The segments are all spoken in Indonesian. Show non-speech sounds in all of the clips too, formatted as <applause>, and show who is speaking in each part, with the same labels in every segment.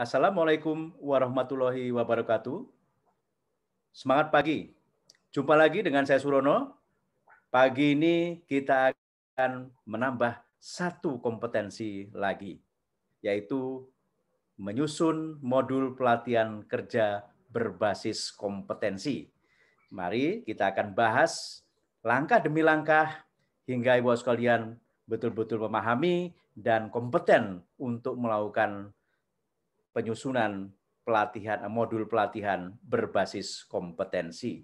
Speaker 1: Assalamualaikum warahmatullahi wabarakatuh. Semangat pagi. Jumpa lagi dengan saya Surono. Pagi ini kita akan menambah satu kompetensi lagi, yaitu menyusun modul pelatihan kerja berbasis kompetensi. Mari kita akan bahas langkah demi langkah hingga Ibu sekalian betul-betul memahami dan kompeten untuk melakukan penyusunan pelatihan modul pelatihan berbasis kompetensi.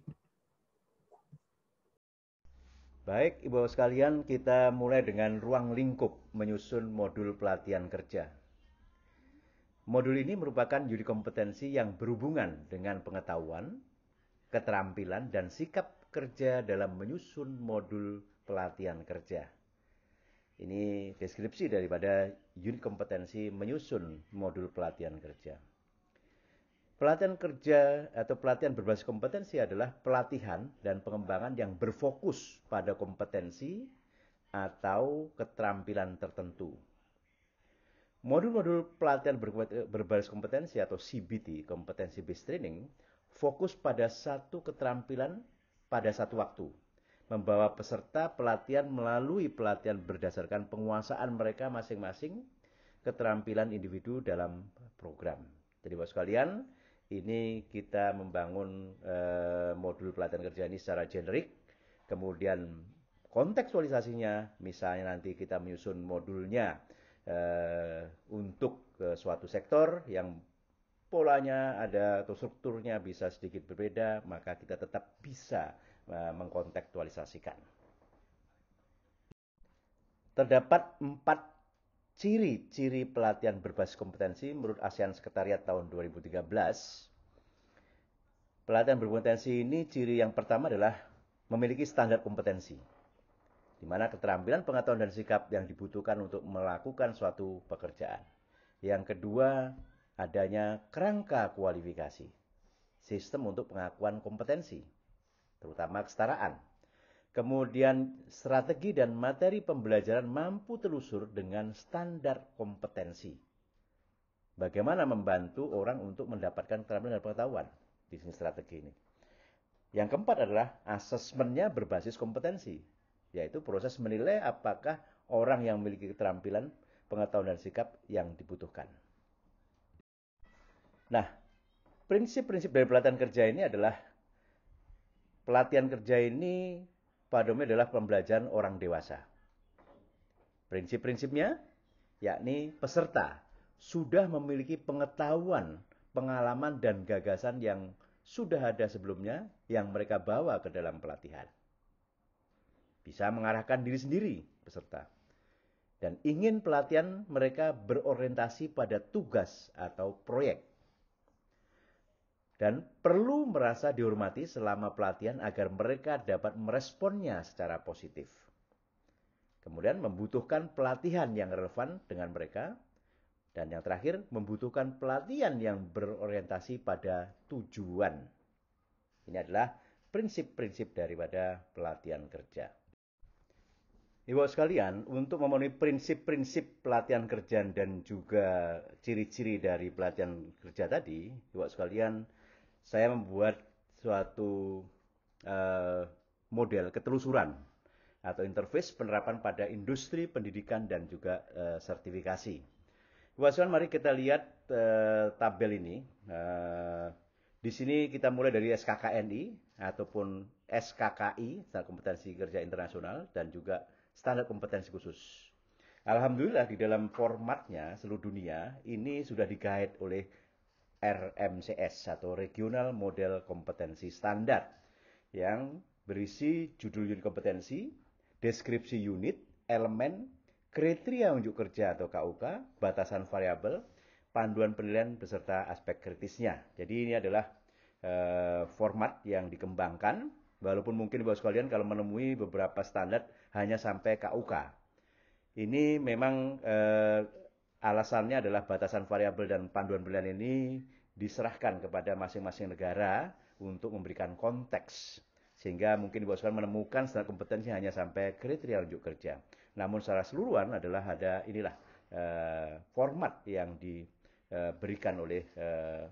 Speaker 1: Baik, Ibu Bapak sekalian, kita mulai dengan ruang lingkup menyusun modul pelatihan kerja. Modul ini merupakan juri kompetensi yang berhubungan dengan pengetahuan, keterampilan, dan sikap kerja dalam menyusun modul pelatihan kerja. Ini deskripsi daripada unit kompetensi menyusun modul pelatihan kerja. Pelatihan kerja atau pelatihan berbasis kompetensi adalah pelatihan dan pengembangan yang berfokus pada kompetensi atau keterampilan tertentu. Modul-modul pelatihan berbasis kompetensi atau CBT, kompetensi based training, fokus pada satu keterampilan pada satu waktu membawa peserta pelatihan melalui pelatihan berdasarkan penguasaan mereka masing-masing keterampilan individu dalam program. Jadi bos kalian ini kita membangun eh, modul pelatihan kerja ini secara generik, kemudian kontekstualisasinya, misalnya nanti kita menyusun modulnya eh, untuk eh, suatu sektor yang polanya ada atau strukturnya bisa sedikit berbeda, maka kita tetap bisa Eh, mengkontekstualisasikan. Terdapat empat ciri-ciri pelatihan berbasis kompetensi menurut ASEAN Sekretariat tahun 2013. Pelatihan berkompetensi ini ciri yang pertama adalah memiliki standar kompetensi, di mana keterampilan, pengetahuan, dan sikap yang dibutuhkan untuk melakukan suatu pekerjaan. Yang kedua, adanya kerangka kualifikasi, sistem untuk pengakuan kompetensi terutama kesetaraan. Kemudian strategi dan materi pembelajaran mampu telusur dengan standar kompetensi. Bagaimana membantu orang untuk mendapatkan keterampilan dan pengetahuan di sini strategi ini. Yang keempat adalah asesmennya berbasis kompetensi, yaitu proses menilai apakah orang yang memiliki keterampilan, pengetahuan dan sikap yang dibutuhkan. Nah, prinsip-prinsip dari pelatihan kerja ini adalah pelatihan kerja ini padomnya adalah pembelajaran orang dewasa. Prinsip-prinsipnya yakni peserta sudah memiliki pengetahuan, pengalaman dan gagasan yang sudah ada sebelumnya yang mereka bawa ke dalam pelatihan. Bisa mengarahkan diri sendiri peserta dan ingin pelatihan mereka berorientasi pada tugas atau proyek dan perlu merasa dihormati selama pelatihan agar mereka dapat meresponnya secara positif. Kemudian membutuhkan pelatihan yang relevan dengan mereka dan yang terakhir membutuhkan pelatihan yang berorientasi pada tujuan. Ini adalah prinsip-prinsip daripada pelatihan kerja. Ibu sekalian, untuk memenuhi prinsip-prinsip pelatihan kerja dan juga ciri-ciri dari pelatihan kerja tadi, Ibu sekalian, saya membuat suatu uh, model ketelusuran atau interface penerapan pada industri pendidikan dan juga uh, sertifikasi. Bu mari kita lihat uh, tabel ini. Uh, di sini kita mulai dari SKKNI ataupun SKKI, Standar Kompetensi Kerja Internasional, dan juga Standar Kompetensi Khusus. Alhamdulillah di dalam formatnya seluruh dunia ini sudah digait oleh RMCS atau Regional Model Kompetensi Standar yang berisi judul unit kompetensi, deskripsi unit, elemen, kriteria unjuk kerja atau KUK, batasan variabel, panduan penilaian beserta aspek kritisnya. Jadi ini adalah e, format yang dikembangkan walaupun mungkin Bapak sekalian kalau menemui beberapa standar hanya sampai KUK. Ini memang e, Alasannya adalah batasan variabel dan panduan pilihan ini diserahkan kepada masing-masing negara untuk memberikan konteks sehingga mungkin ibu bosman menemukan standar kompetensi hanya sampai kriteria unjuk kerja. Namun secara seluruhan adalah ada inilah eh, format yang diberikan eh, oleh eh,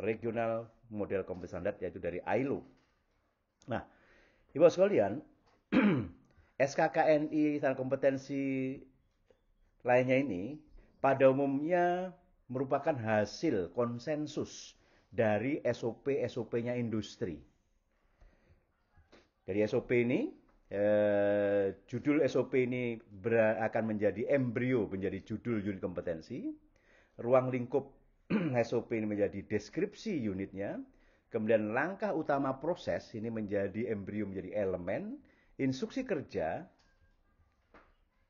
Speaker 1: regional model kompetensi standar yaitu dari ILO. Nah, Ibu sekalian, SKKNI <clears throat> standar kompetensi lainnya ini pada umumnya merupakan hasil konsensus dari SOP-SOP-nya industri. Dari SOP ini, eh, judul SOP ini ber, akan menjadi embrio, menjadi judul unit kompetensi. Ruang lingkup SOP <clears throat> ini menjadi deskripsi unitnya. Kemudian langkah utama proses ini menjadi embrio, menjadi elemen. Instruksi kerja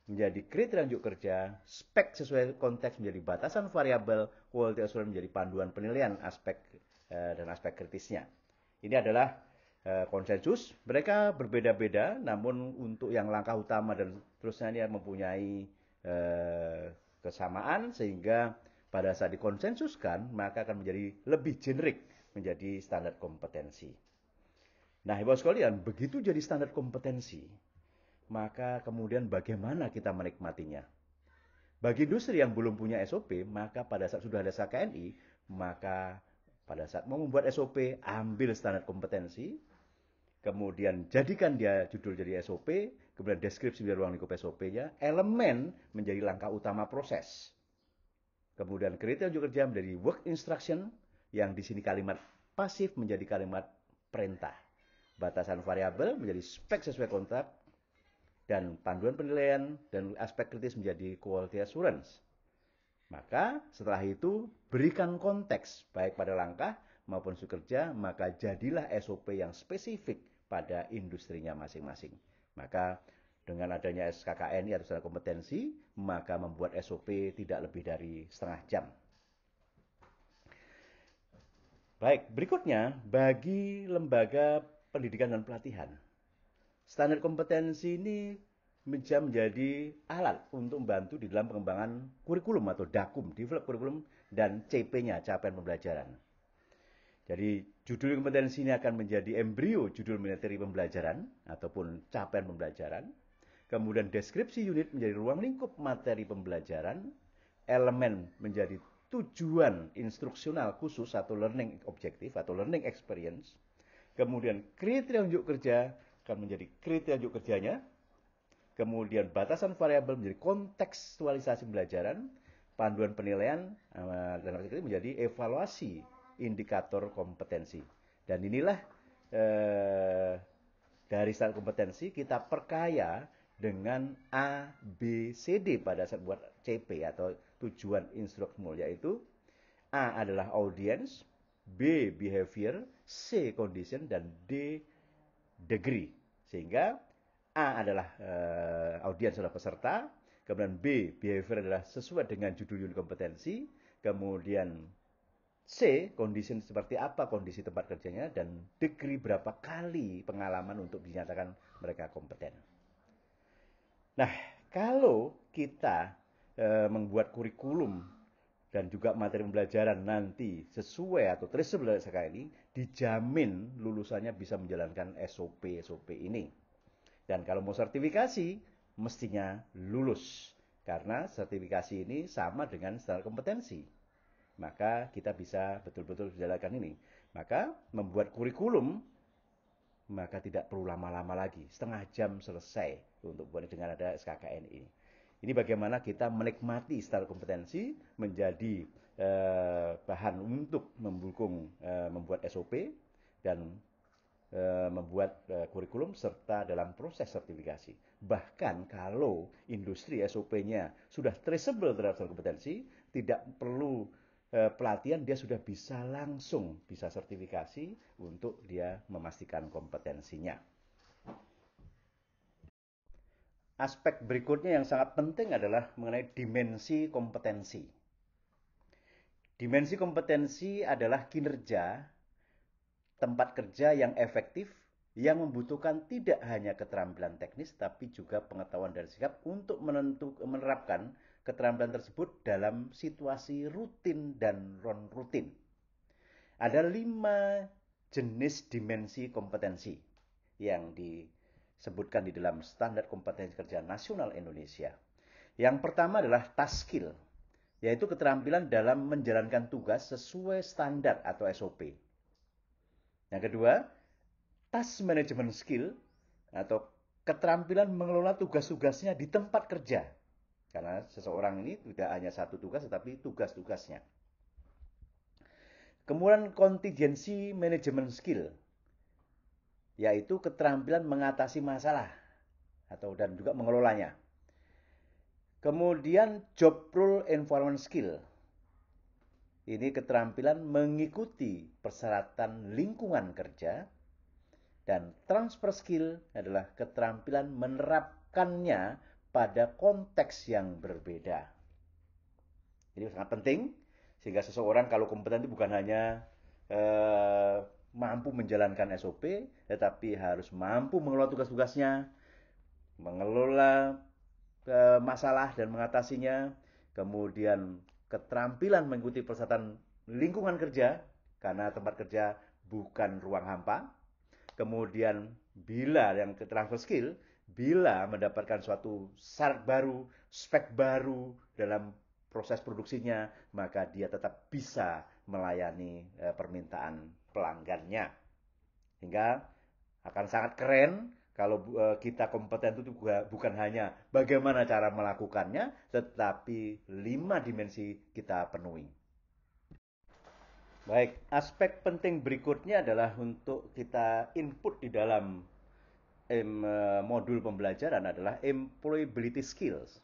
Speaker 1: menjadi kriteria unjuk kerja, spek sesuai konteks menjadi batasan variabel, quality assurance menjadi panduan penilaian aspek eh, dan aspek kritisnya. Ini adalah eh, konsensus. Mereka berbeda-beda, namun untuk yang langkah utama dan terusnya ini mempunyai eh, kesamaan sehingga pada saat dikonsensuskan maka akan menjadi lebih generik menjadi standar kompetensi. Nah, ibu sekalian, begitu jadi standar kompetensi, maka kemudian bagaimana kita menikmatinya? Bagi industri yang belum punya SOP, maka pada saat sudah ada KNI, maka pada saat mau membuat SOP, ambil standar kompetensi, kemudian jadikan dia judul jadi SOP, kemudian deskripsi biar ruang lingkup SOP-nya, elemen menjadi langkah utama proses. Kemudian kriteria juga kerja menjadi work instruction, yang di sini kalimat pasif menjadi kalimat perintah. Batasan variabel menjadi spek sesuai kontrak, dan panduan penilaian dan aspek kritis menjadi quality assurance. Maka setelah itu berikan konteks baik pada langkah maupun kerja, maka jadilah SOP yang spesifik pada industrinya masing-masing. Maka dengan adanya SKKN atau standar kompetensi, maka membuat SOP tidak lebih dari setengah jam. Baik, berikutnya bagi lembaga pendidikan dan pelatihan. Standar kompetensi ini bisa menjadi alat untuk membantu di dalam pengembangan kurikulum atau dakum, develop kurikulum dan CP-nya, capaian pembelajaran. Jadi judul kompetensi ini akan menjadi embrio judul materi pembelajaran ataupun capaian pembelajaran. Kemudian deskripsi unit menjadi ruang lingkup materi pembelajaran, elemen menjadi tujuan instruksional khusus atau learning objektif atau learning experience. Kemudian kriteria unjuk kerja akan menjadi kriteria unjuk kerjanya. Kemudian batasan variabel menjadi kontekstualisasi pembelajaran, panduan penilaian eh, dan akhirnya menjadi evaluasi indikator kompetensi. Dan inilah eh, dari saat kompetensi kita perkaya dengan A, B, C, D pada saat buat CP atau tujuan mulia yaitu A adalah audience, B behavior, C condition dan D degree. Sehingga A adalah uh, audiens adalah peserta, kemudian B behavior adalah sesuai dengan judul unit kompetensi, kemudian C kondisi seperti apa kondisi tempat kerjanya dan degree berapa kali pengalaman untuk dinyatakan mereka kompeten. Nah, kalau kita e, membuat kurikulum dan juga materi pembelajaran nanti sesuai atau traceable sekali, dijamin lulusannya bisa menjalankan SOP-SOP ini. Dan kalau mau sertifikasi, mestinya lulus. Karena sertifikasi ini sama dengan standar kompetensi. Maka kita bisa betul-betul menjalankan ini. Maka membuat kurikulum, maka tidak perlu lama-lama lagi. Setengah jam selesai untuk buat dengan ada SKKN ini. Ini bagaimana kita menikmati secara kompetensi menjadi eh, bahan untuk mendukung eh, membuat SOP dan eh, membuat eh, kurikulum serta dalam proses sertifikasi. Bahkan kalau industri SOP-nya sudah traceable terhadap kompetensi, tidak perlu eh, pelatihan dia sudah bisa langsung bisa sertifikasi untuk dia memastikan kompetensinya. aspek berikutnya yang sangat penting adalah mengenai dimensi kompetensi. Dimensi kompetensi adalah kinerja tempat kerja yang efektif yang membutuhkan tidak hanya keterampilan teknis tapi juga pengetahuan dan sikap untuk menentu, menerapkan keterampilan tersebut dalam situasi rutin dan non rutin. Ada lima jenis dimensi kompetensi yang di sebutkan di dalam standar kompetensi kerja nasional Indonesia. Yang pertama adalah task skill, yaitu keterampilan dalam menjalankan tugas sesuai standar atau SOP. Yang kedua, task management skill atau keterampilan mengelola tugas-tugasnya di tempat kerja. Karena seseorang ini tidak hanya satu tugas tetapi tugas-tugasnya. Kemudian contingency management skill yaitu keterampilan mengatasi masalah atau dan juga mengelolanya. Kemudian job role environment skill. Ini keterampilan mengikuti persyaratan lingkungan kerja dan transfer skill adalah keterampilan menerapkannya pada konteks yang berbeda. ini sangat penting sehingga seseorang kalau kompeten itu bukan hanya eh, mampu menjalankan SOP, tetapi harus mampu mengelola tugas-tugasnya, mengelola e, masalah dan mengatasinya, kemudian keterampilan mengikuti persatuan lingkungan kerja, karena tempat kerja bukan ruang hampa. Kemudian bila yang transfer skill, bila mendapatkan suatu syarat baru, spek baru dalam proses produksinya, maka dia tetap bisa melayani e, permintaan pelanggannya. hingga akan sangat keren kalau e, kita kompeten itu juga bukan hanya bagaimana cara melakukannya, tetapi lima dimensi kita penuhi. Baik, aspek penting berikutnya adalah untuk kita input di dalam e, modul pembelajaran adalah employability skills.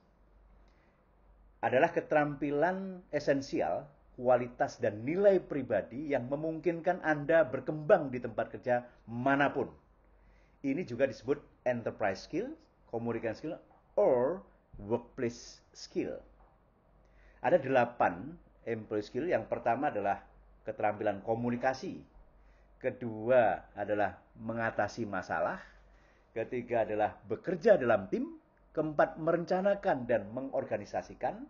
Speaker 1: Adalah keterampilan esensial kualitas dan nilai pribadi yang memungkinkan Anda berkembang di tempat kerja manapun. Ini juga disebut enterprise skill, communication skill, or workplace skill. Ada delapan employee skill. Yang pertama adalah keterampilan komunikasi. Kedua adalah mengatasi masalah. Ketiga adalah bekerja dalam tim. Keempat, merencanakan dan mengorganisasikan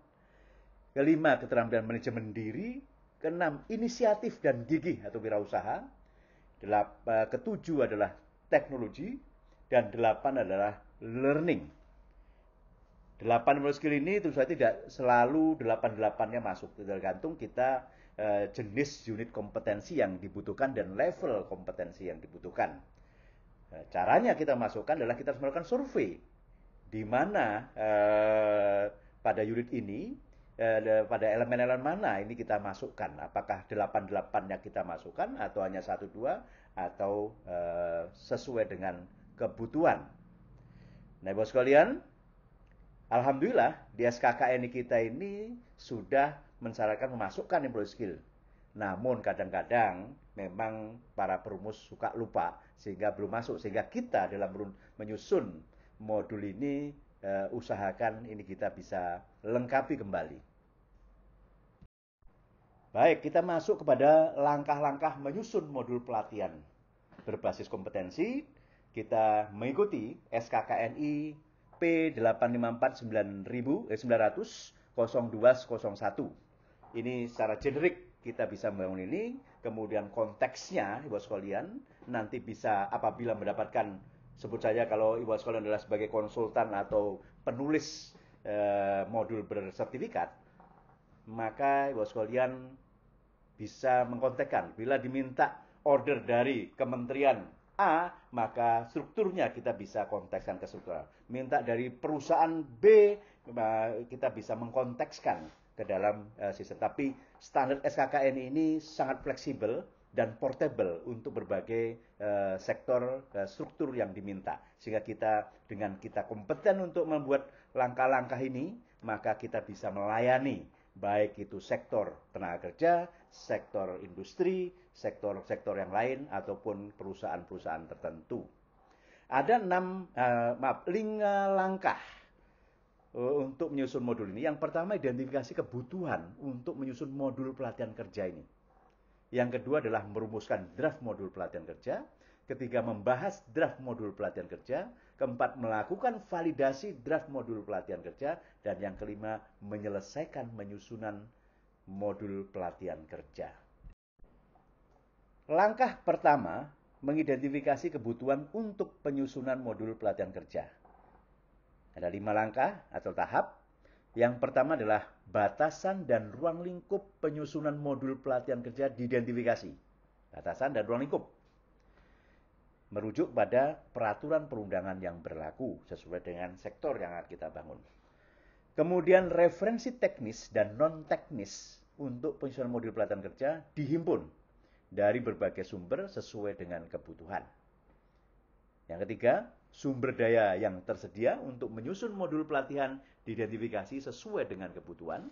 Speaker 1: kelima keterampilan manajemen diri, keenam inisiatif dan gigih atau wirausaha, eh, ketujuh adalah teknologi, dan delapan adalah learning. Delapan menurut skill ini tentu saja tidak selalu delapan-delapannya masuk, tergantung kita eh, jenis unit kompetensi yang dibutuhkan dan level kompetensi yang dibutuhkan. Eh, caranya kita masukkan adalah kita harus melakukan survei, di mana eh, pada unit ini Eh, pada elemen-elemen mana ini kita masukkan apakah delapan nya kita masukkan atau hanya satu dua atau eh, sesuai dengan kebutuhan nah bos kalian, Alhamdulillah di SKKN kita ini sudah mensyaratkan memasukkan employee skill namun kadang-kadang memang para perumus suka lupa sehingga belum masuk sehingga kita dalam menyusun modul ini uh, usahakan ini kita bisa lengkapi kembali. Baik, kita masuk kepada langkah-langkah menyusun modul pelatihan berbasis kompetensi. Kita mengikuti SKKNI P854 0201. Ini secara generik kita bisa membangun ini, kemudian konteksnya bos sekalian nanti bisa apabila mendapatkan sebut saja kalau Iwan Sekolah adalah sebagai konsultan atau penulis eh, modul bersertifikat, maka Iwan Scholian bisa mengkontekkan bila diminta order dari kementerian A, maka strukturnya kita bisa kontekskan ke struktur. Minta dari perusahaan B, kita bisa mengkontekskan ke dalam eh, sistem. Tapi standar SKKN ini sangat fleksibel dan portable untuk berbagai uh, sektor uh, struktur yang diminta. Sehingga kita dengan kita kompeten untuk membuat langkah-langkah ini, maka kita bisa melayani baik itu sektor tenaga kerja, sektor industri, sektor-sektor yang lain ataupun perusahaan-perusahaan tertentu. Ada enam uh, maaf lima langkah untuk menyusun modul ini. Yang pertama identifikasi kebutuhan untuk menyusun modul pelatihan kerja ini. Yang kedua adalah merumuskan draft modul pelatihan kerja. Ketiga, membahas draft modul pelatihan kerja. Keempat, melakukan validasi draft modul pelatihan kerja. Dan yang kelima, menyelesaikan menyusunan modul pelatihan kerja. Langkah pertama, mengidentifikasi kebutuhan untuk penyusunan modul pelatihan kerja. Ada lima langkah atau tahap yang pertama adalah batasan dan ruang lingkup penyusunan modul pelatihan kerja diidentifikasi. Batasan dan ruang lingkup. Merujuk pada peraturan perundangan yang berlaku sesuai dengan sektor yang akan kita bangun. Kemudian referensi teknis dan non-teknis untuk penyusunan modul pelatihan kerja dihimpun dari berbagai sumber sesuai dengan kebutuhan. Yang ketiga, sumber daya yang tersedia untuk menyusun modul pelatihan diidentifikasi sesuai dengan kebutuhan.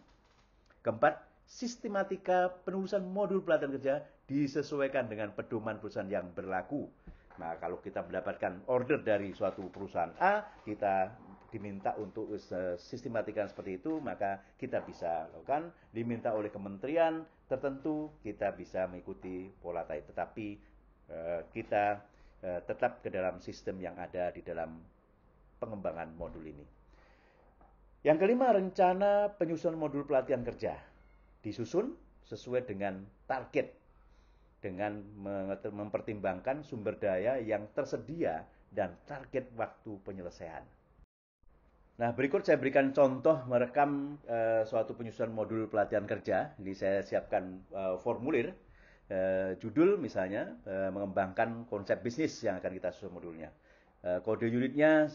Speaker 1: Keempat, sistematika penulisan modul pelatihan kerja disesuaikan dengan pedoman perusahaan yang berlaku. Nah, kalau kita mendapatkan order dari suatu perusahaan A, kita diminta untuk eh, sistematikan seperti itu, maka kita bisa lakukan. Diminta oleh kementerian tertentu, kita bisa mengikuti pola tadi. Tetapi eh, kita eh, tetap ke dalam sistem yang ada di dalam pengembangan modul ini. Yang kelima, rencana penyusunan modul pelatihan kerja. Disusun sesuai dengan target dengan mempertimbangkan sumber daya yang tersedia dan target waktu penyelesaian. Nah, berikut saya berikan contoh merekam e, suatu penyusunan modul pelatihan kerja. Ini saya siapkan e, formulir, e, judul misalnya, e, mengembangkan konsep bisnis yang akan kita susun modulnya. E, kode unitnya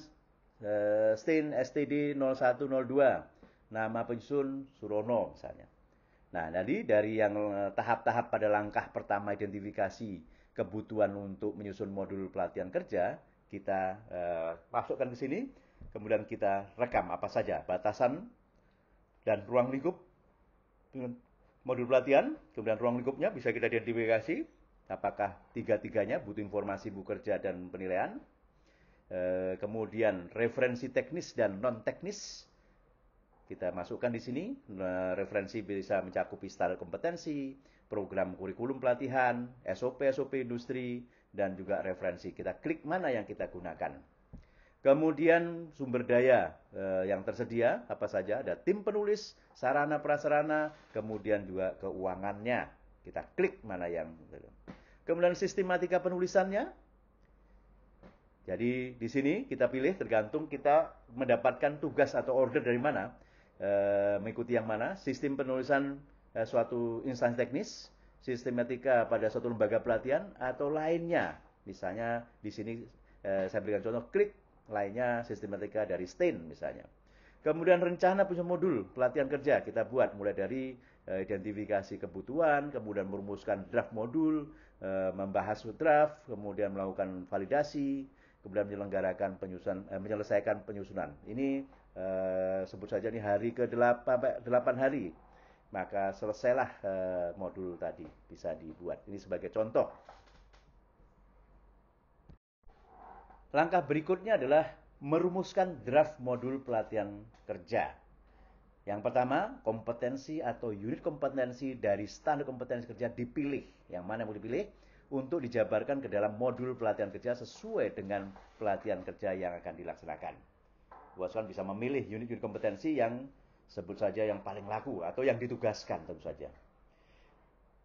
Speaker 1: eh, STIN STD 0102 nama penyusun Surono misalnya. Nah, jadi dari yang eh, tahap-tahap pada langkah pertama identifikasi kebutuhan untuk menyusun modul pelatihan kerja, kita uh, masukkan ke sini, kemudian kita rekam apa saja batasan dan ruang lingkup modul pelatihan, kemudian ruang lingkupnya bisa kita identifikasi apakah tiga-tiganya butuh informasi bu kerja dan penilaian, Eh, kemudian referensi teknis dan non teknis kita masukkan di sini nah, referensi bisa mencakupi standar kompetensi program kurikulum pelatihan SOP SOP industri dan juga referensi kita klik mana yang kita gunakan Kemudian sumber daya eh, yang tersedia apa saja ada tim penulis, sarana prasarana, kemudian juga keuangannya. Kita klik mana yang Kemudian sistematika penulisannya jadi di sini kita pilih tergantung kita mendapatkan tugas atau order dari mana, e, mengikuti yang mana, sistem penulisan e, suatu instansi teknis, sistematika pada suatu lembaga pelatihan atau lainnya. Misalnya di sini e, saya berikan contoh klik lainnya sistematika dari Stein misalnya. Kemudian rencana punya modul pelatihan kerja kita buat mulai dari identifikasi kebutuhan, kemudian merumuskan draft modul, membahas draft, kemudian melakukan validasi, kemudian menyelenggarakan penyusunan eh, menyelesaikan penyusunan. Ini eh, sebut saja ini hari ke-8 8 hari. Maka selesailah eh, modul tadi bisa dibuat. Ini sebagai contoh. Langkah berikutnya adalah merumuskan draft modul pelatihan kerja. Yang pertama, kompetensi atau unit kompetensi dari standar kompetensi kerja dipilih. Yang mana yang mau dipilih? untuk dijabarkan ke dalam modul pelatihan kerja sesuai dengan pelatihan kerja yang akan dilaksanakan. Boswan bisa memilih unit-unit kompetensi yang sebut saja yang paling laku atau yang ditugaskan tentu saja.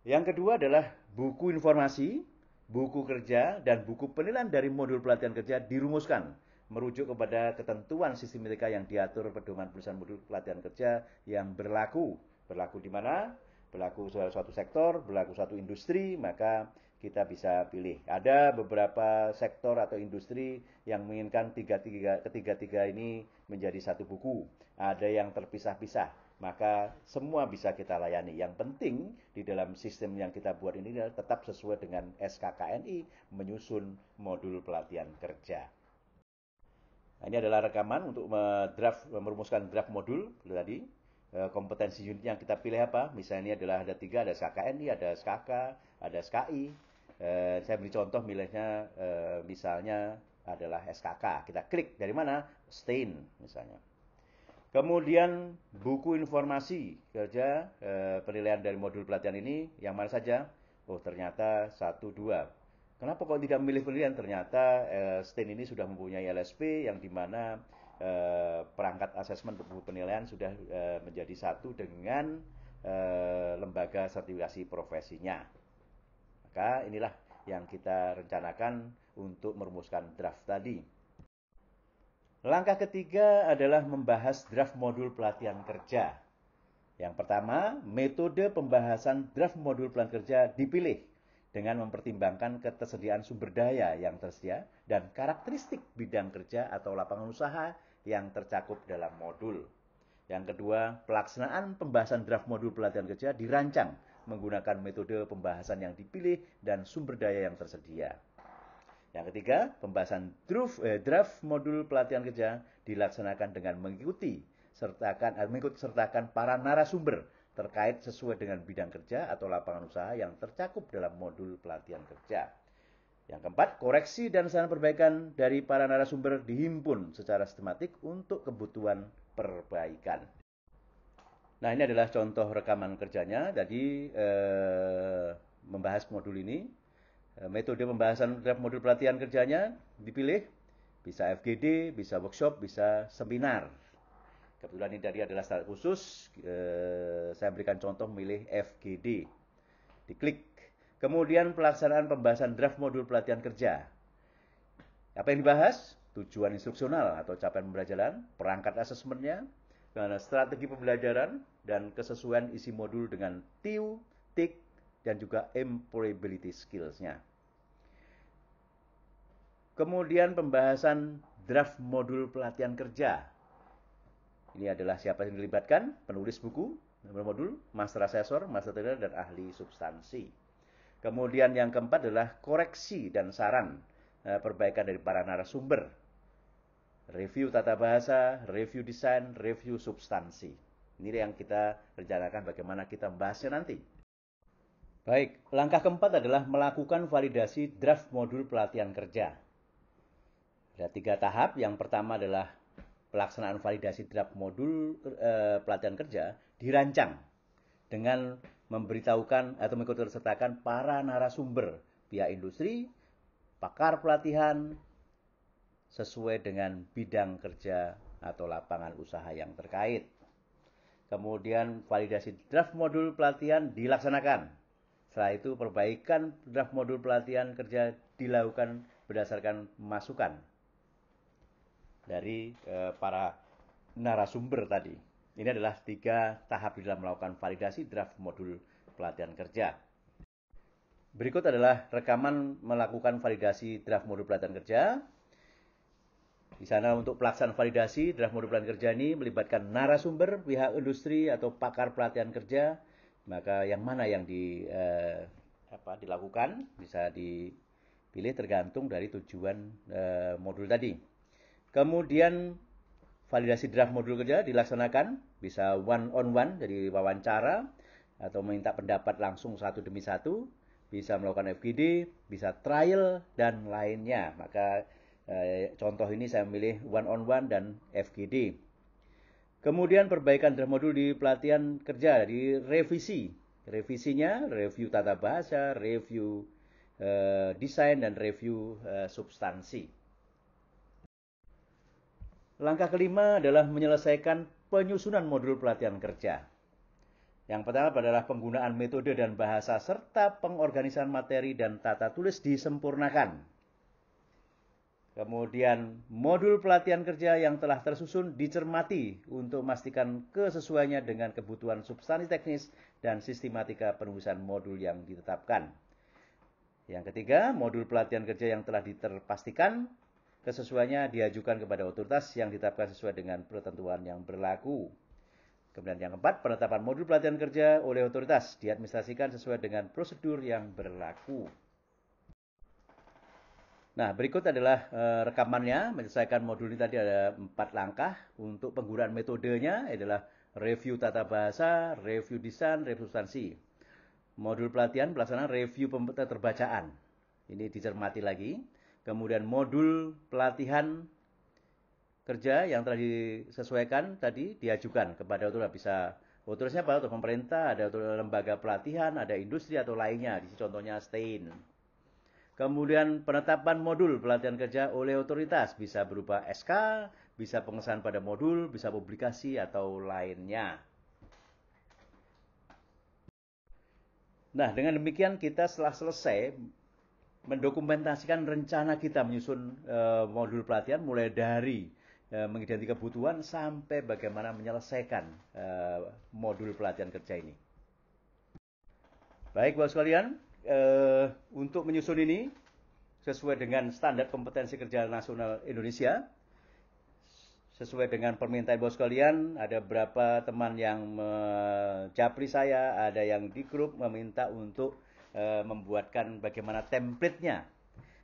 Speaker 1: Yang kedua adalah buku informasi, buku kerja, dan buku penilaian dari modul pelatihan kerja dirumuskan merujuk kepada ketentuan sistem mereka yang diatur pedoman penulisan modul pelatihan kerja yang berlaku. Berlaku di mana? Berlaku suatu sektor, berlaku suatu industri, maka kita bisa pilih. Ada beberapa sektor atau industri yang menginginkan tiga-tiga, ketiga-tiga ini menjadi satu buku. Ada yang terpisah-pisah. Maka semua bisa kita layani. Yang penting di dalam sistem yang kita buat ini tetap sesuai dengan SKKNI menyusun modul pelatihan kerja. Nah, ini adalah rekaman untuk draft, merumuskan draft modul tadi. Eh, kompetensi unit yang kita pilih apa? Misalnya ini adalah ada tiga, ada SKKNI, ada SKK, ada SKI, eh, saya beri contoh milihnya, eh, misalnya adalah SKK. Kita klik dari mana? Stain misalnya. Kemudian buku informasi kerja eh, penilaian dari modul pelatihan ini yang mana saja? Oh ternyata satu dua. Kenapa kok tidak memilih penilaian? Ternyata eh, Stain ini sudah mempunyai LSP yang dimana eh, perangkat asesmen buku penilaian sudah eh, menjadi satu dengan eh, lembaga sertifikasi profesinya. Maka inilah yang kita rencanakan untuk merumuskan draft tadi. Langkah ketiga adalah membahas draft modul pelatihan kerja. Yang pertama, metode pembahasan draft modul pelatihan kerja dipilih dengan mempertimbangkan ketersediaan sumber daya yang tersedia dan karakteristik bidang kerja atau lapangan usaha yang tercakup dalam modul. Yang kedua, pelaksanaan pembahasan draft modul pelatihan kerja dirancang menggunakan metode pembahasan yang dipilih dan sumber daya yang tersedia. Yang ketiga, pembahasan draft, eh, draft modul pelatihan kerja dilaksanakan dengan mengikuti sertakan eh, mengikut sertakan para narasumber terkait sesuai dengan bidang kerja atau lapangan usaha yang tercakup dalam modul pelatihan kerja. Yang keempat, koreksi dan saran perbaikan dari para narasumber dihimpun secara sistematik untuk kebutuhan perbaikan. Nah, ini adalah contoh rekaman kerjanya. Jadi, eh, membahas modul ini. Eh, metode pembahasan terhadap modul pelatihan kerjanya dipilih. Bisa FGD, bisa workshop, bisa seminar. Kebetulan ini tadi adalah saat khusus. Eh, saya berikan contoh memilih FGD. Diklik. Kemudian pelaksanaan pembahasan draft modul pelatihan kerja. Apa yang dibahas? Tujuan instruksional atau capaian pembelajaran, perangkat asesmennya, karena strategi pembelajaran dan kesesuaian isi modul dengan TIU, TIK, dan juga employability skills-nya. Kemudian pembahasan draft modul pelatihan kerja. Ini adalah siapa yang dilibatkan, penulis buku, modul, master asesor, master trainer, dan ahli substansi. Kemudian yang keempat adalah koreksi dan saran eh, perbaikan dari para narasumber review tata bahasa, review desain, review substansi. Ini yang kita rencanakan bagaimana kita membahasnya nanti. Baik, langkah keempat adalah melakukan validasi draft modul pelatihan kerja. Ada tiga tahap. Yang pertama adalah pelaksanaan validasi draft modul eh, pelatihan kerja dirancang dengan memberitahukan atau mengikutsertakan para narasumber pihak industri, pakar pelatihan, sesuai dengan bidang kerja atau lapangan usaha yang terkait. Kemudian validasi draft modul pelatihan dilaksanakan. Setelah itu perbaikan draft modul pelatihan kerja dilakukan berdasarkan masukan dari eh, para narasumber tadi. Ini adalah tiga tahap dalam melakukan validasi draft modul pelatihan kerja. Berikut adalah rekaman melakukan validasi draft modul pelatihan kerja, di sana untuk pelaksanaan validasi draft modul pelatihan kerja ini melibatkan narasumber, pihak industri atau pakar pelatihan kerja. Maka yang mana yang di eh, apa dilakukan bisa dipilih tergantung dari tujuan eh, modul tadi. Kemudian validasi draft modul kerja dilaksanakan bisa one on one dari wawancara atau minta pendapat langsung satu demi satu, bisa melakukan FGD, bisa trial dan lainnya. Maka Eh, contoh ini saya memilih one on one dan FGD. Kemudian perbaikan draft modul di pelatihan kerja, di revisi. Revisinya review tata bahasa, review uh, desain, dan review uh, substansi. Langkah kelima adalah menyelesaikan penyusunan modul pelatihan kerja. Yang pertama adalah penggunaan metode dan bahasa serta pengorganisan materi dan tata tulis disempurnakan. Kemudian modul pelatihan kerja yang telah tersusun dicermati untuk memastikan kesesuaiannya dengan kebutuhan substansi teknis dan sistematika penulisan modul yang ditetapkan. Yang ketiga, modul pelatihan kerja yang telah diterpastikan kesesuaiannya diajukan kepada otoritas yang ditetapkan sesuai dengan ketentuan yang berlaku. Kemudian yang keempat, penetapan modul pelatihan kerja oleh otoritas diadministrasikan sesuai dengan prosedur yang berlaku. Nah, berikut adalah uh, rekamannya. Menyelesaikan modul ini tadi ada empat langkah. Untuk penggunaan metodenya adalah review tata bahasa, review desain, review substansi. Modul pelatihan pelaksanaan review terbacaan. Ini dicermati lagi. Kemudian modul pelatihan kerja yang telah disesuaikan tadi diajukan kepada otoritas bisa otoritasnya apa? Otoritas pemerintah, ada otoritas lembaga pelatihan, ada industri atau lainnya. Di contohnya STAIN. Kemudian penetapan modul pelatihan kerja oleh otoritas bisa berupa SK, bisa pengesahan pada modul, bisa publikasi atau lainnya. Nah, dengan demikian kita setelah selesai mendokumentasikan rencana kita menyusun e, modul pelatihan mulai dari e, eh, mengidentifikasi kebutuhan sampai bagaimana menyelesaikan e, modul pelatihan kerja ini. Baik, Bapak sekalian, eh, untuk menyusun ini sesuai dengan standar kompetensi kerja nasional Indonesia. Sesuai dengan permintaan bos kalian, ada beberapa teman yang mencapri saya, ada yang di grup meminta untuk e, membuatkan bagaimana template-nya.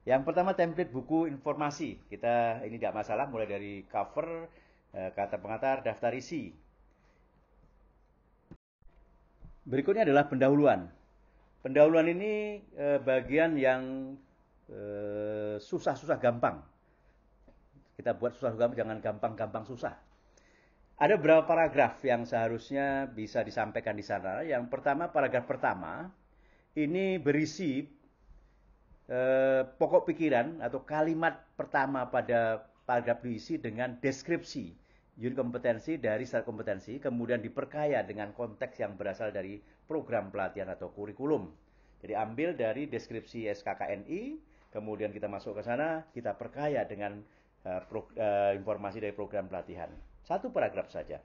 Speaker 1: Yang pertama template buku informasi. Kita ini tidak masalah mulai dari cover, eh, kata pengantar, daftar isi. Berikutnya adalah pendahuluan. Pendahuluan ini eh, bagian yang eh, susah-susah eh, gampang. Kita buat susah gampang, jangan gampang-gampang susah. Ada beberapa paragraf yang seharusnya bisa disampaikan di sana. Yang pertama, paragraf pertama, ini berisi eh, pokok pikiran atau kalimat pertama pada paragraf diisi dengan deskripsi unit kompetensi dari sel kompetensi kemudian diperkaya dengan konteks yang berasal dari program pelatihan atau kurikulum. Jadi ambil dari deskripsi SKKNI, kemudian kita masuk ke sana, kita perkaya dengan uh, pro, uh, informasi dari program pelatihan. Satu paragraf saja.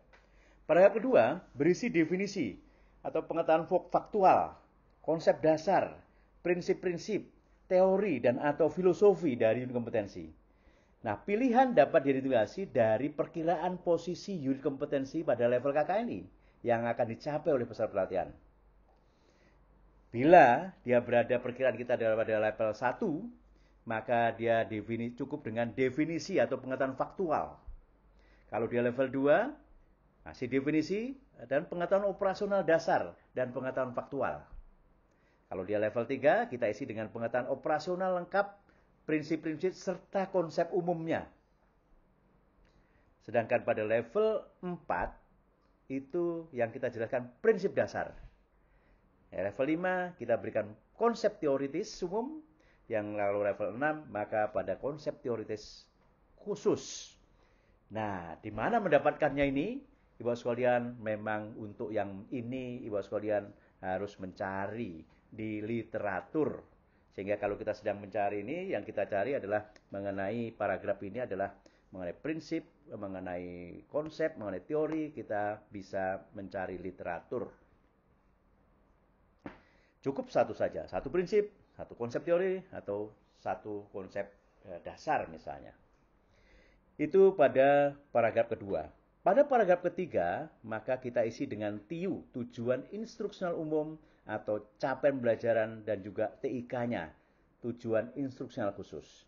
Speaker 1: Paragraf kedua berisi definisi atau pengetahuan faktual, konsep dasar, prinsip-prinsip, teori dan atau filosofi dari unit kompetensi. Nah, pilihan dapat direalisasi dari perkiraan posisi unit kompetensi pada level KK ini yang akan dicapai oleh peserta pelatihan. Bila dia berada perkiraan kita adalah pada level 1, maka dia defini, cukup dengan definisi atau pengetahuan faktual. Kalau dia level 2, masih definisi dan pengetahuan operasional dasar dan pengetahuan faktual. Kalau dia level 3, kita isi dengan pengetahuan operasional lengkap prinsip-prinsip serta konsep umumnya. Sedangkan pada level 4 itu yang kita jelaskan prinsip dasar. Ya, level 5 kita berikan konsep teoritis umum, yang lalu level 6 maka pada konsep teoritis khusus. Nah, di mana mendapatkannya ini? Ibu sekalian, memang untuk yang ini Ibu sekalian harus mencari di literatur sehingga kalau kita sedang mencari ini, yang kita cari adalah mengenai paragraf ini adalah mengenai prinsip, mengenai konsep, mengenai teori, kita bisa mencari literatur. Cukup satu saja, satu prinsip, satu konsep teori, atau satu konsep eh, dasar misalnya. Itu pada paragraf kedua. Pada paragraf ketiga, maka kita isi dengan TIU, tujuan instruksional umum atau capen belajaran dan juga TIK-nya, tujuan instruksional khusus.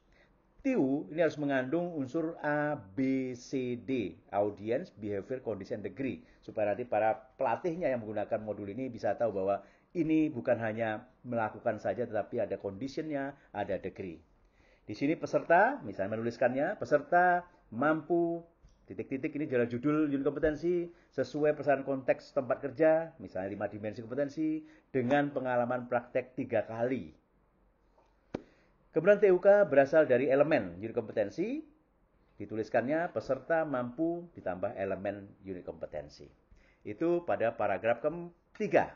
Speaker 1: TIU ini harus mengandung unsur A, B, C, D, audience, behavior, condition degree, supaya nanti para pelatihnya yang menggunakan modul ini bisa tahu bahwa ini bukan hanya melakukan saja, tetapi ada conditionnya, ada degree. Di sini peserta, misalnya menuliskannya, peserta mampu Titik-titik ini adalah judul unit kompetensi sesuai pesan konteks tempat kerja, misalnya lima dimensi kompetensi, dengan pengalaman praktek tiga kali. Kemudian TUK berasal dari elemen unit kompetensi, dituliskannya peserta mampu ditambah elemen unit kompetensi. Itu pada paragraf ketiga.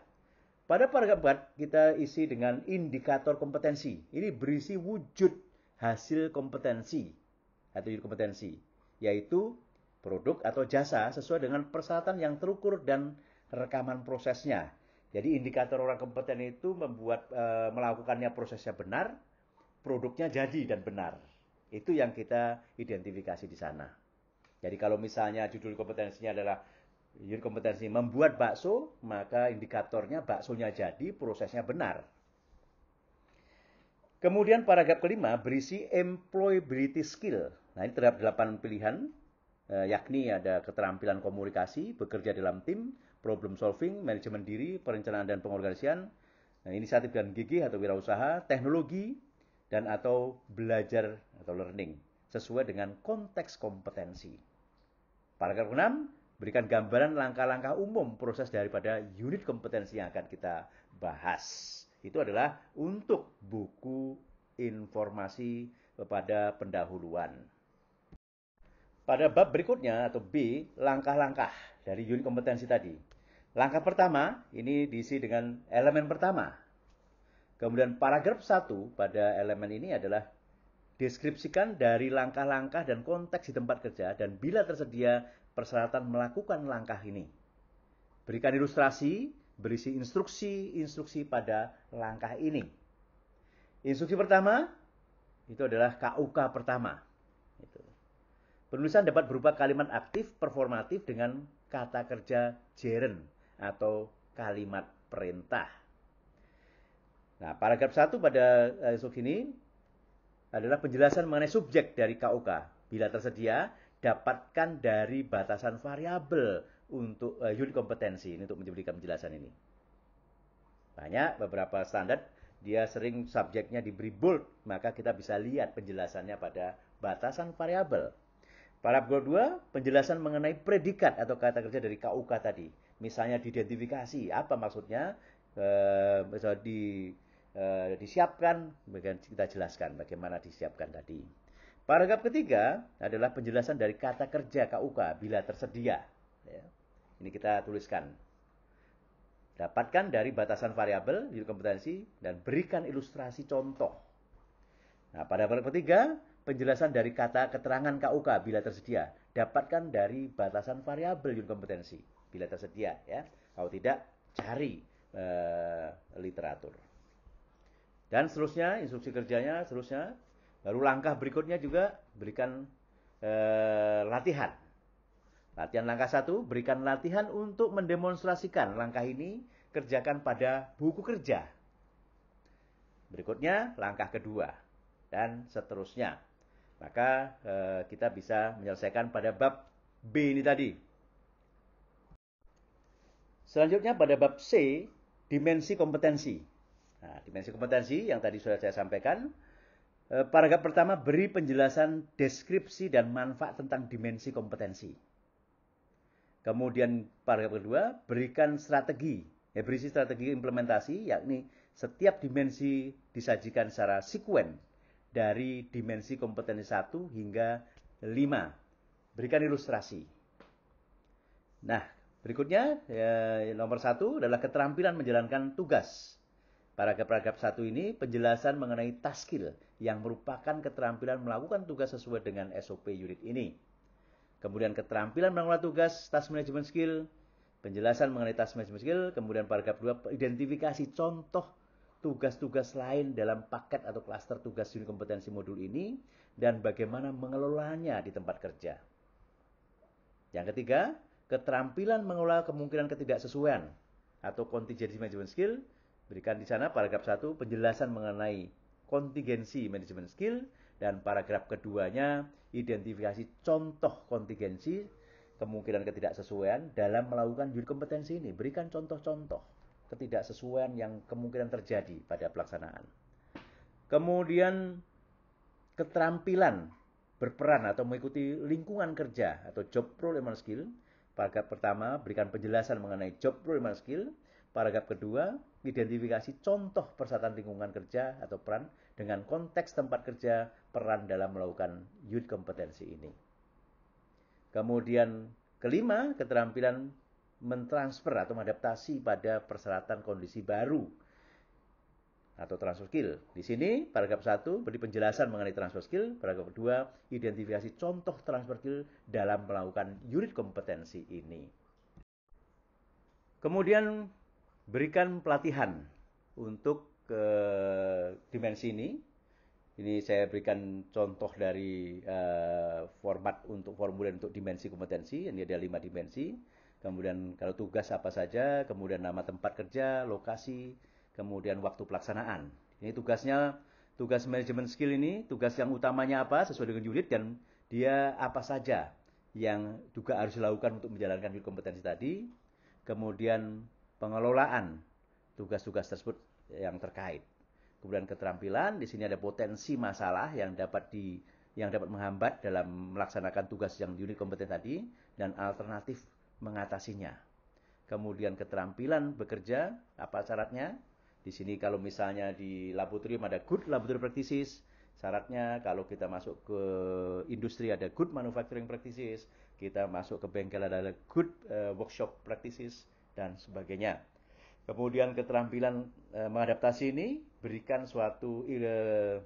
Speaker 1: Pada paragraf keempat kita isi dengan indikator kompetensi. Ini berisi wujud hasil kompetensi atau unit kompetensi, yaitu produk atau jasa sesuai dengan persyaratan yang terukur dan rekaman prosesnya. Jadi indikator orang kompeten itu membuat e, melakukannya prosesnya benar, produknya jadi dan benar. Itu yang kita identifikasi di sana. Jadi kalau misalnya judul kompetensinya adalah judul kompetensi membuat bakso, maka indikatornya baksonya jadi, prosesnya benar. Kemudian paragraf kelima berisi employability skill. Nah ini terhadap delapan pilihan Eh, yakni ada keterampilan komunikasi, bekerja dalam tim, problem solving, manajemen diri, perencanaan dan pengorganisasian, eh, inisiatif dan gigi atau wirausaha, teknologi, dan atau belajar atau learning sesuai dengan konteks kompetensi. Paragraf 6, berikan gambaran langkah-langkah umum proses daripada unit kompetensi yang akan kita bahas. Itu adalah untuk buku informasi kepada pendahuluan. Pada bab berikutnya atau B, langkah-langkah dari unit kompetensi tadi. Langkah pertama ini diisi dengan elemen pertama. Kemudian paragraf 1 pada elemen ini adalah deskripsikan dari langkah-langkah dan konteks di tempat kerja dan bila tersedia persyaratan melakukan langkah ini. Berikan ilustrasi berisi instruksi-instruksi pada langkah ini. Instruksi pertama itu adalah KUK pertama Penulisan dapat berupa kalimat aktif performatif dengan kata kerja jeren atau kalimat perintah. Nah, paragraf 1 pada eh, esok ini adalah penjelasan mengenai subjek dari KUK. Bila tersedia, dapatkan dari batasan variabel untuk uh, unit kompetensi ini untuk memberikan penjelasan ini. Banyak beberapa standar dia sering subjeknya diberi bold, maka kita bisa lihat penjelasannya pada batasan variabel. Para Paragraf kedua, penjelasan mengenai predikat atau kata kerja dari KUK tadi. Misalnya diidentifikasi, apa maksudnya? E, eh, misalnya di, e, disiapkan, kemudian kita jelaskan bagaimana disiapkan tadi. Paragraf ketiga adalah penjelasan dari kata kerja KUK bila tersedia. Ya, ini kita tuliskan. Dapatkan dari batasan variabel di kompetensi dan berikan ilustrasi contoh. Nah, pada paragraf ketiga, Penjelasan dari kata keterangan KUK bila tersedia dapatkan dari batasan variabel unit kompetensi bila tersedia ya. Kalau tidak cari e, literatur. Dan seterusnya instruksi kerjanya seterusnya baru langkah berikutnya juga berikan e, latihan. Latihan langkah satu, berikan latihan untuk mendemonstrasikan langkah ini kerjakan pada buku kerja. Berikutnya langkah kedua dan seterusnya. Maka eh, kita bisa menyelesaikan pada bab B ini tadi. Selanjutnya pada bab C, dimensi kompetensi. Nah, dimensi kompetensi yang tadi sudah saya sampaikan, eh, paragraf pertama beri penjelasan deskripsi dan manfaat tentang dimensi kompetensi. Kemudian paragraf kedua, berikan strategi ya berisi strategi implementasi yakni setiap dimensi disajikan secara sekuen dari dimensi kompetensi 1 hingga 5. Berikan ilustrasi. Nah, berikutnya ya, nomor satu adalah keterampilan menjalankan tugas. Paragraf-paragraf satu ini penjelasan mengenai taskil yang merupakan keterampilan melakukan tugas sesuai dengan SOP unit ini. Kemudian keterampilan mengelola tugas, task management skill, penjelasan mengenai task management skill, kemudian paragraf 2 identifikasi contoh tugas-tugas lain dalam paket atau klaster tugas unit kompetensi modul ini dan bagaimana mengelolanya di tempat kerja. Yang ketiga, keterampilan mengelola kemungkinan ketidaksesuaian atau contingency management skill. Berikan di sana paragraf 1 penjelasan mengenai contingency management skill dan paragraf keduanya identifikasi contoh contingency kemungkinan ketidaksesuaian dalam melakukan unit kompetensi ini. Berikan contoh-contoh ketidaksesuaian yang kemungkinan terjadi pada pelaksanaan. Kemudian keterampilan berperan atau mengikuti lingkungan kerja atau job role and skill. Paragraf pertama berikan penjelasan mengenai job role and skill. Paragraf kedua, identifikasi contoh persatuan lingkungan kerja atau peran dengan konteks tempat kerja peran dalam melakukan youth kompetensi ini. Kemudian kelima, keterampilan mentransfer atau mengadaptasi pada persyaratan kondisi baru atau transfer skill. Di sini paragraf 1 beri penjelasan mengenai transfer skill, paragraf 2 identifikasi contoh transfer skill dalam melakukan unit kompetensi ini. Kemudian berikan pelatihan untuk ke dimensi ini. Ini saya berikan contoh dari uh, format untuk formulir untuk dimensi kompetensi, ini ada lima dimensi kemudian kalau tugas apa saja, kemudian nama tempat kerja, lokasi, kemudian waktu pelaksanaan. Ini tugasnya, tugas manajemen skill ini, tugas yang utamanya apa sesuai dengan unit dan dia apa saja yang juga harus dilakukan untuk menjalankan unit kompetensi tadi. Kemudian pengelolaan tugas-tugas tersebut yang terkait. Kemudian keterampilan, di sini ada potensi masalah yang dapat di yang dapat menghambat dalam melaksanakan tugas yang unit kompeten tadi dan alternatif mengatasinya. Kemudian keterampilan bekerja, apa syaratnya? Di sini kalau misalnya di laboratorium ada good laboratory practices, syaratnya kalau kita masuk ke industri ada good manufacturing practices, kita masuk ke bengkel ada good uh, workshop practices dan sebagainya. Kemudian keterampilan uh, mengadaptasi ini berikan suatu uh,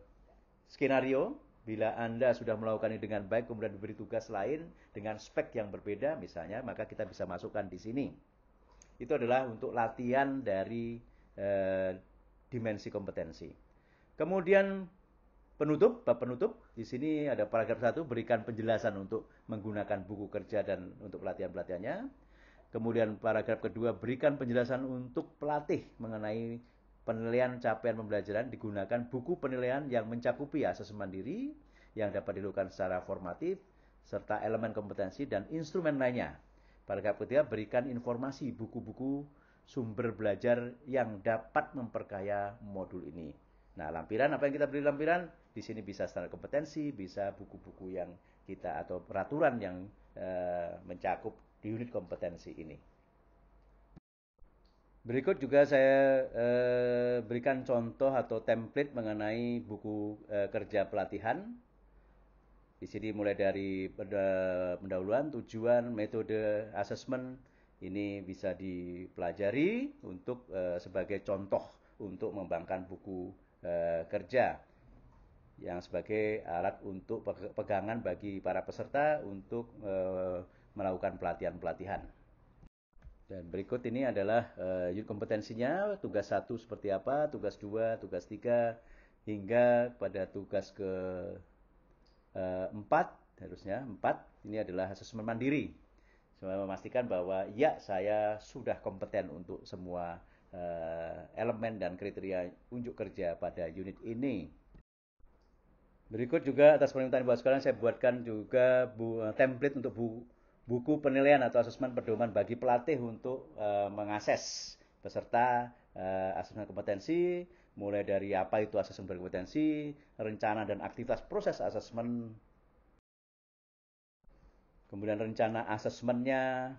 Speaker 1: skenario Bila Anda sudah melakukannya dengan baik, kemudian diberi tugas lain dengan spek yang berbeda misalnya, maka kita bisa masukkan di sini. Itu adalah untuk latihan dari e, dimensi kompetensi. Kemudian penutup, pak penutup, di sini ada paragraf 1, berikan penjelasan untuk menggunakan buku kerja dan untuk pelatihan-pelatihannya. Kemudian paragraf kedua, berikan penjelasan untuk pelatih mengenai Penilaian capaian pembelajaran digunakan buku penilaian yang mencakupi asas mandiri yang dapat dilakukan secara formatif serta elemen kompetensi dan instrumen lainnya. Paragraf ketiga berikan informasi buku-buku sumber belajar yang dapat memperkaya modul ini. Nah, lampiran apa yang kita beri lampiran? Di sini bisa standar kompetensi, bisa buku-buku yang kita atau peraturan yang e, mencakup di unit kompetensi ini. Berikut juga saya eh, berikan contoh atau template mengenai buku eh, kerja pelatihan. Di sini mulai dari pendahuluan, tujuan, metode, assessment ini bisa dipelajari untuk eh, sebagai contoh untuk mengembangkan buku eh, kerja yang sebagai alat untuk pegangan bagi para peserta untuk eh, melakukan pelatihan-pelatihan. Dan berikut ini adalah uh, unit kompetensinya, tugas satu seperti apa, tugas dua tugas tiga hingga pada tugas ke uh, eh, 4, harusnya empat ini adalah asesmen mandiri. Saya memastikan bahwa ya saya sudah kompeten untuk semua uh, elemen dan kriteria unjuk kerja pada unit ini. Berikut juga atas permintaan bahwa sekarang saya buatkan juga bu, template untuk bu, buku penilaian atau asesmen pedoman bagi pelatih untuk e, mengakses peserta e, asesmen kompetensi, mulai dari apa itu asesmen berkompetensi, rencana dan aktivitas proses asesmen, kemudian rencana asesmennya,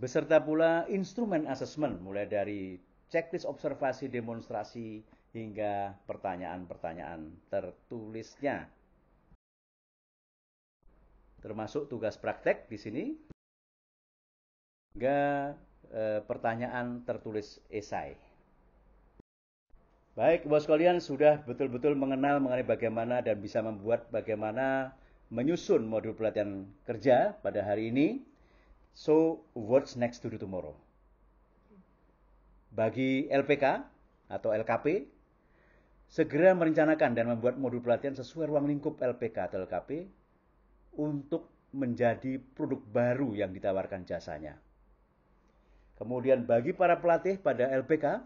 Speaker 1: beserta pula instrumen asesmen, mulai dari checklist observasi demonstrasi hingga pertanyaan-pertanyaan tertulisnya termasuk tugas praktek di sini, hingga e, eh, pertanyaan tertulis esai. Baik, bos kalian sudah betul-betul mengenal mengenai bagaimana dan bisa membuat bagaimana menyusun modul pelatihan kerja pada hari ini. So, what's next to do tomorrow? Bagi LPK atau LKP, segera merencanakan dan membuat modul pelatihan sesuai ruang lingkup LPK atau LKP untuk menjadi produk baru yang ditawarkan jasanya. Kemudian bagi para pelatih pada LPK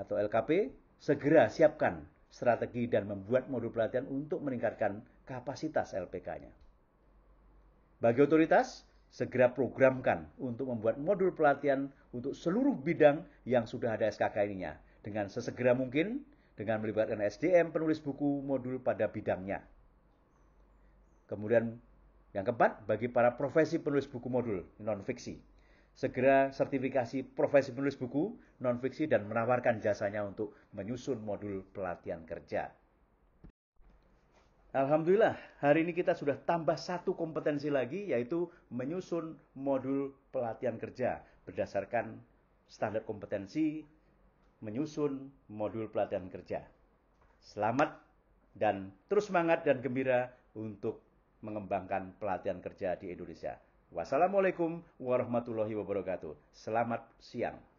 Speaker 1: atau LKP, segera siapkan strategi dan membuat modul pelatihan untuk meningkatkan kapasitas LPK-nya. Bagi otoritas, segera programkan untuk membuat modul pelatihan untuk seluruh bidang yang sudah ada SKK-nya dengan sesegera mungkin dengan melibatkan SDM penulis buku modul pada bidangnya. Kemudian yang keempat, bagi para profesi penulis buku modul non-fiksi. Segera sertifikasi profesi penulis buku non-fiksi dan menawarkan jasanya untuk menyusun modul pelatihan kerja. Alhamdulillah, hari ini kita sudah tambah satu kompetensi lagi yaitu menyusun modul pelatihan kerja berdasarkan standar kompetensi menyusun modul pelatihan kerja. Selamat dan terus semangat dan gembira untuk mengembangkan pelatihan kerja di Indonesia. Wassalamualaikum warahmatullahi wabarakatuh. Selamat siang.